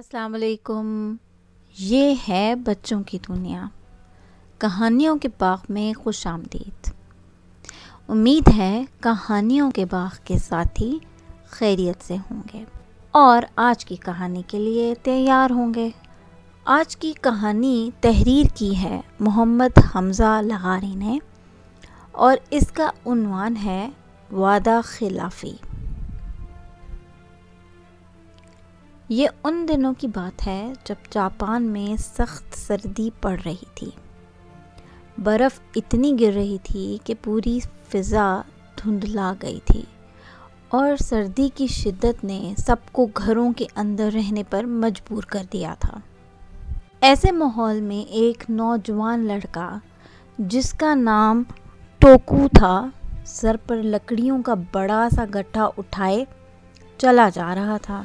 अस्सलाम वालेकुम ये है बच्चों की दुनिया कहानियों के बाग में खुश आमदीद उम्मीद है कहानियों के बाग के साथी खैरियत से होंगे और आज की कहानी के लिए तैयार होंगे आज की कहानी तहरीर की है मोहम्मद हमज़ा लगारी ने और इसका उन्वान है वादा खिलाफ़ी ये उन दिनों की बात है जब जापान में सख्त सर्दी पड़ रही थी बर्फ़ इतनी गिर रही थी कि पूरी फिज़ा धुंधला गई थी और सर्दी की शिद्दत ने सबको घरों के अंदर रहने पर मजबूर कर दिया था ऐसे माहौल में एक नौजवान लड़का जिसका नाम टोकू था सर पर लकड़ियों का बड़ा सा गट्ठा उठाए चला जा रहा था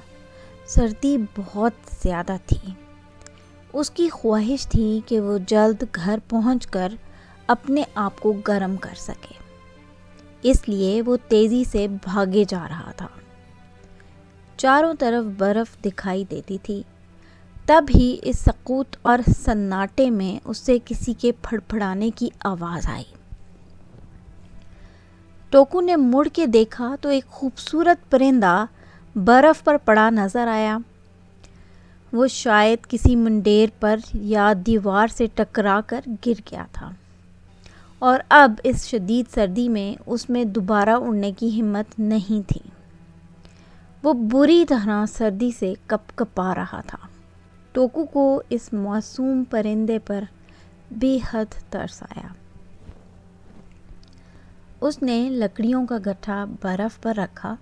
सर्दी बहुत ज़्यादा थी उसकी ख्वाहिश थी कि वो जल्द घर कर अपने आप को गर्म कर सके इसलिए वो तेज़ी से भागे जा रहा था चारों तरफ बर्फ़ दिखाई देती थी तब ही इस सकूत और सन्नाटे में उससे किसी के फड़फड़ाने की आवाज़ आई टोकू ने मुड़ के देखा तो एक खूबसूरत परिंदा बर्फ़ पर पड़ा नज़र आया वो शायद किसी मंडेर पर या दीवार से टकरा कर गिर गया था और अब इस शदीद सर्दी में उसमें दोबारा उड़ने की हिम्मत नहीं थी वो बुरी तरह सर्दी से कपकपा रहा था टोकू को इस मासूम परिंदे पर बेहद तरस आया उसने लकड़ियों का गट्ठा बर्फ़ पर रखा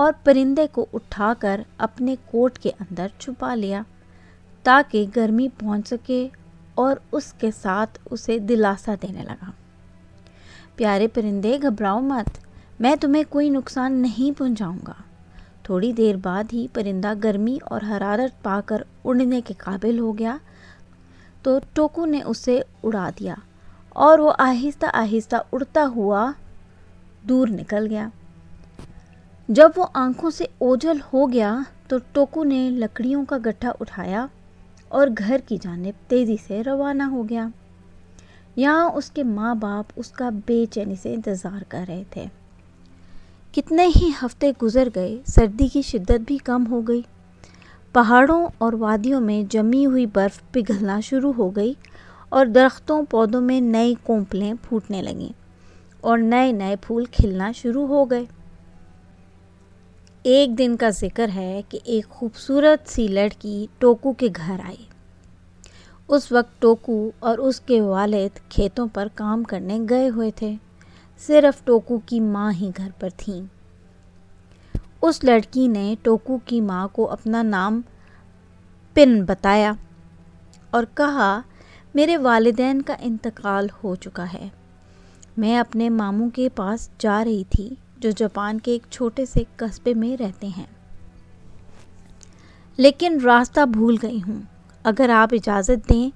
और परिंदे को उठाकर अपने कोट के अंदर छुपा लिया ताकि गर्मी पहुंच सके और उसके साथ उसे दिलासा देने लगा प्यारे परिंदे घबराओ मत मैं तुम्हें कोई नुकसान नहीं पहुंचाऊंगा थोड़ी देर बाद ही परिंदा गर्मी और हरारत पाकर उड़ने के काबिल हो गया तो टोकू ने उसे उड़ा दिया और वो आहिस्ता आहिस्ता उड़ता हुआ दूर निकल गया जब वो आंखों से ओझल हो गया तो टोकू ने लकड़ियों का गट्ठा उठाया और घर की जानब तेज़ी से रवाना हो गया यहाँ उसके माँ बाप उसका बेचैनी से इंतज़ार कर रहे थे कितने ही हफ्ते गुजर गए सर्दी की शिद्दत भी कम हो गई पहाड़ों और वादियों में जमी हुई बर्फ़ पिघलना शुरू हो गई और दरख्तों पौधों में नई कोंपलें फूटने लगीं और नए नए फूल खिलना शुरू हो गए एक दिन का जिक्र है कि एक खूबसूरत सी लड़की टोकू के घर आई उस वक्त टोकू और उसके वालिद खेतों पर काम करने गए हुए थे सिर्फ टोकू की माँ ही घर पर थीं उस लड़की ने टोकू की माँ को अपना नाम पिन बताया और कहा मेरे वालदेन का इंतकाल हो चुका है मैं अपने मामू के पास जा रही थी जो जापान के एक छोटे से कस्बे में रहते हैं लेकिन रास्ता भूल गई हूँ अगर आप इजाज़त दें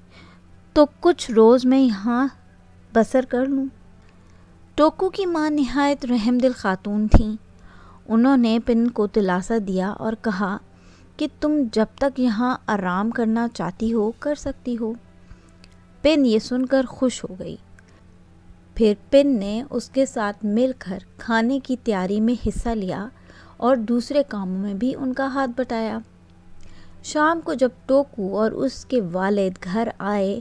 तो कुछ रोज़ मैं यहाँ बसर कर लूँ टोकू की माँ नहायत रहमदिल खातून थी उन्होंने पिन को दिलासा दिया और कहा कि तुम जब तक यहाँ आराम करना चाहती हो कर सकती हो पिन ये सुनकर खुश हो गई फिर पिन ने उसके साथ मिलकर खाने की तैयारी में हिस्सा लिया और दूसरे कामों में भी उनका हाथ बटाया शाम को जब टोकू और उसके वालिद घर आए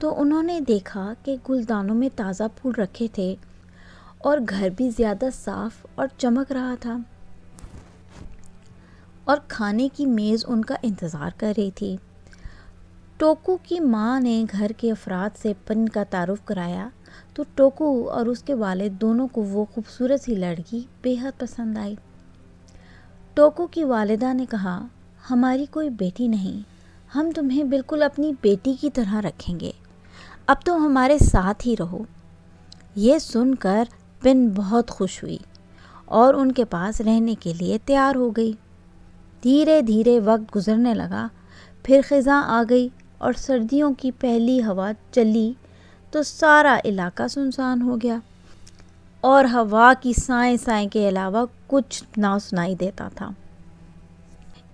तो उन्होंने देखा कि गुलदानों में ताज़ा फूल रखे थे और घर भी ज़्यादा साफ और चमक रहा था और खाने की मेज़ उनका इंतज़ार कर रही थी टोकू की माँ ने घर के अफराद से पिन का तारुफ कराया तो टोकू और उसके वाले दोनों को वो खूबसूरत सी लड़की बेहद पसंद आई टोकू की वालदा ने कहा हमारी कोई बेटी नहीं हम तुम्हें बिल्कुल अपनी बेटी की तरह रखेंगे अब तुम तो हमारे साथ ही रहो ये सुनकर पिन बहुत खुश हुई और उनके पास रहने के लिए तैयार हो गई धीरे धीरे वक्त गुजरने लगा फिर ख़ज़ा आ गई और सर्दियों की पहली हवा चली तो सारा इलाका सुनसान हो गया और हवा की साए साए के अलावा कुछ ना सुनाई देता था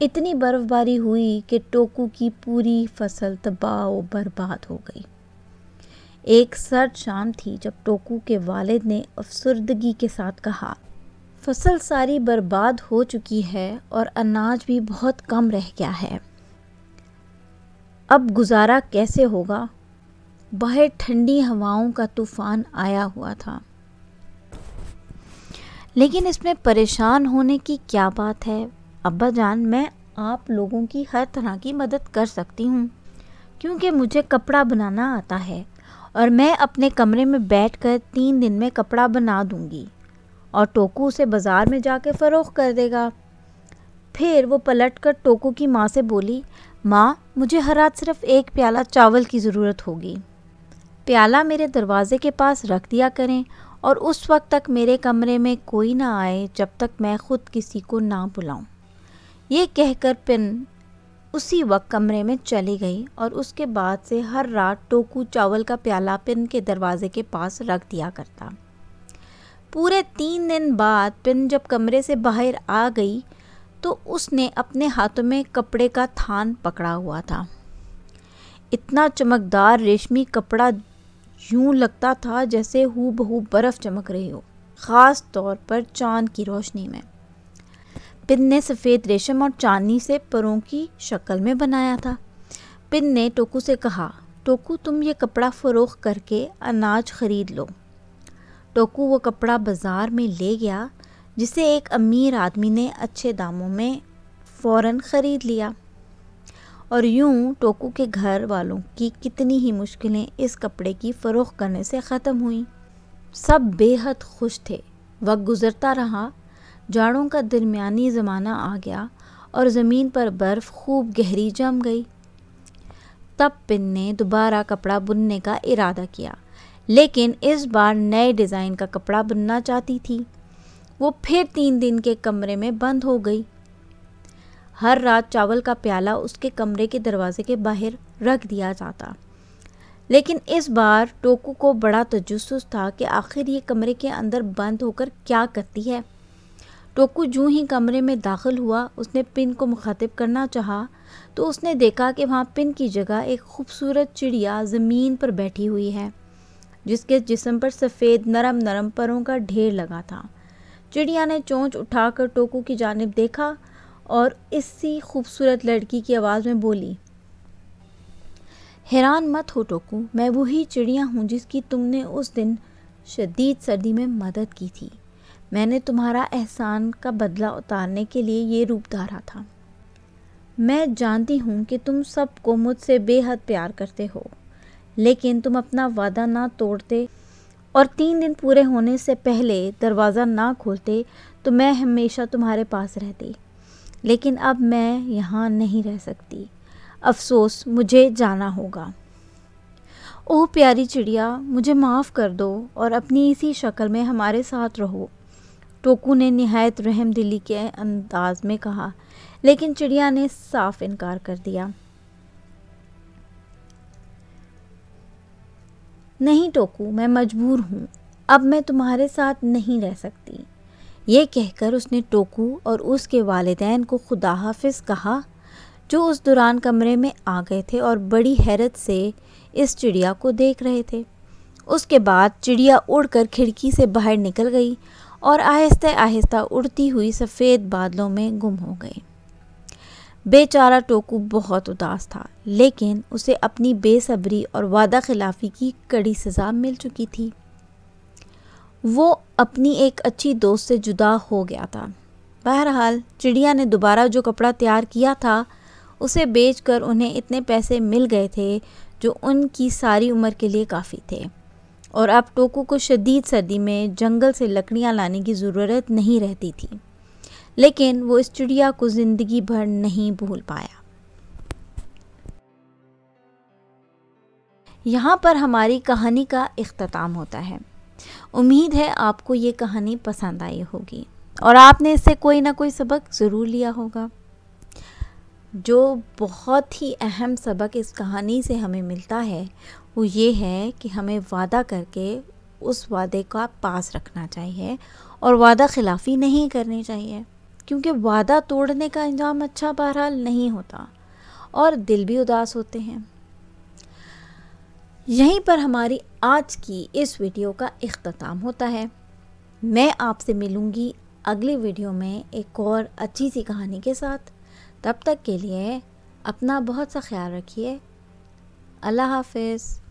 इतनी बर्फ़बारी हुई कि टोकू की पूरी फसल तबाह बर्बाद हो गई एक सर्द शाम थी जब टोकू के वालिद ने अफसरदगी के साथ कहा फसल सारी बर्बाद हो चुकी है और अनाज भी बहुत कम रह गया है अब गुजारा कैसे होगा वह ठंडी हवाओं का तूफान आया हुआ था लेकिन इसमें परेशान होने की क्या बात है अब्बा जान मैं आप लोगों की हर तरह की मदद कर सकती हूँ क्योंकि मुझे कपड़ा बनाना आता है और मैं अपने कमरे में बैठ कर तीन दिन में कपड़ा बना दूँगी और टोकू उसे बाज़ार में जाके फ़रोख कर देगा फिर वो पलट कर टोकू की माँ से बोली माँ मुझे हर रात सिर्फ़ एक प्याला चावल की ज़रूरत होगी प्याला मेरे दरवाज़े के पास रख दिया करें और उस वक्त तक मेरे कमरे में कोई ना आए जब तक मैं ख़ुद किसी को ना बुलाऊं। ये कहकर पिन उसी वक्त कमरे में चली गई और उसके बाद से हर रात टोकू चावल का प्याला पिन के दरवाज़े के पास रख दिया करता पूरे तीन दिन बाद पिन जब कमरे से बाहर आ गई तो उसने अपने हाथों में कपड़े का थान पकड़ा हुआ था इतना चमकदार रेशमी कपड़ा यूं लगता था जैसे हु बहू बर्फ़ चमक रही हो ख़ास तौर पर चांद की रोशनी में पिन ने सफ़ेद रेशम और चांदनी से परों की शक्ल में बनाया था पिन ने टोकू से कहा टोकू तुम ये कपड़ा फ़रोख करके अनाज ख़रीद लो टोकू वो कपड़ा बाज़ार में ले गया जिसे एक अमीर आदमी ने अच्छे दामों में फ़ौर ख़रीद लिया और यूं टोकू के घर वालों की कितनी ही मुश्किलें इस कपड़े की फ़रोख करने से ख़त्म हुई सब बेहद खुश थे वक्त गुज़रता रहा जाड़ों का दरमियानी ज़माना आ गया और ज़मीन पर बर्फ़ खूब गहरी जम गई तब पिन ने दोबारा कपड़ा बुनने का इरादा किया लेकिन इस बार नए डिज़ाइन का कपड़ा बुनना चाहती थी वो फिर तीन दिन के कमरे में बंद हो गई हर रात चावल का प्याला उसके कमरे के दरवाजे के बाहर रख दिया जाता लेकिन इस बार टोकू को बड़ा तजस था कि आखिर ये कमरे के अंदर बंद होकर क्या करती है टोकू जूँ ही कमरे में दाखिल हुआ उसने पिन को मुखातिब करना चाहा तो उसने देखा कि वहाँ पिन की जगह एक खूबसूरत चिड़िया ज़मीन पर बैठी हुई है जिसके जिसम पर सफ़ेद नरम नरम परों का ढेर लगा था चिड़िया ने चोंच उठाकर टोकू की जानब देखा और इसी खूबसूरत लड़की की आवाज़ में बोली हैरान मत हो टोकू मैं वही चिड़िया हूँ जिसकी तुमने उस दिन शदीद सर्दी में मदद की थी मैंने तुम्हारा एहसान का बदला उतारने के लिए ये रूप धारा था मैं जानती हूँ कि तुम सबको मुझसे बेहद प्यार करते हो लेकिन तुम अपना वादा ना तोड़ते और तीन दिन पूरे होने से पहले दरवाज़ा ना खोलते तो मैं हमेशा तुम्हारे पास रहती लेकिन अब मैं यहाँ नहीं रह सकती अफसोस मुझे जाना होगा ओह प्यारी चिड़िया मुझे माफ़ कर दो और अपनी इसी शक्ल में हमारे साथ रहो टोकू ने नहायत रहम दिली के अंदाज में कहा लेकिन चिड़िया ने साफ इनकार कर दिया नहीं टोकू मैं मजबूर हूँ अब मैं तुम्हारे साथ नहीं रह सकती ये कहकर उसने टोकू और उसके वालदान को खुदा हाफिज कहा जो उस दौरान कमरे में आ गए थे और बड़ी हैरत से इस चिड़िया को देख रहे थे उसके बाद चिड़िया उड़कर खिड़की से बाहर निकल गई और आहिस्ता आहिस्ता उड़ती हुई सफ़ेद बादलों में गुम हो गई बेचारा टोकू बहुत उदास था लेकिन उसे अपनी बेसब्री और वादा खिलाफ़ी की कड़ी सज़ा मिल चुकी थी वो अपनी एक अच्छी दोस्त से जुदा हो गया था बहरहाल चिड़िया ने दोबारा जो कपड़ा तैयार किया था उसे बेचकर उन्हें इतने पैसे मिल गए थे जो उनकी सारी उम्र के लिए काफ़ी थे और अब टोकू को शदीद सर्दी में जंगल से लकड़ियाँ लाने की ज़रूरत नहीं रहती थी लेकिन वो इस चिड़िया को ज़िंदगी भर नहीं भूल पाया यहाँ पर हमारी कहानी का अख्ताम होता है उम्मीद है आपको ये कहानी पसंद आई होगी और आपने इससे कोई ना कोई सबक ज़रूर लिया होगा जो बहुत ही अहम सबक इस कहानी से हमें मिलता है वो ये है कि हमें वादा करके उस वादे का पास रखना चाहिए और वादा खिलाफ़ी नहीं करनी चाहिए क्योंकि वादा तोड़ने का इंजाम अच्छा बहरहाल नहीं होता और दिल भी उदास होते हैं यहीं पर हमारी आज की इस वीडियो का अख्ताम होता है मैं आपसे मिलूँगी अगली वीडियो में एक और अच्छी सी कहानी के साथ तब तक के लिए अपना बहुत सा ख्याल रखिए अल्लाह हाफिज़